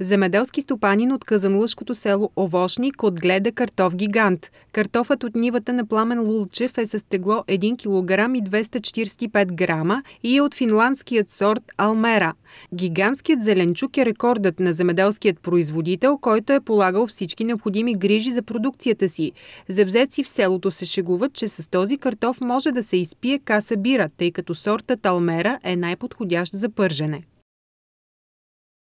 Земеделски стопанин от Казанлъжкото село Овошник отгледа картоф гигант. Картофът от нивата на Пламен Лулчев е с тегло 1 кг и 245 грама и е от финландският сорт Алмера. Гигантският зеленчук е рекордът на земеделският производител, който е полагал всички необходими грижи за продукцията си. Завзеци в селото се шегуват, че с този картоф може да се изпие каса бира, тъй като сортът Алмера е най-подходящ за пържене.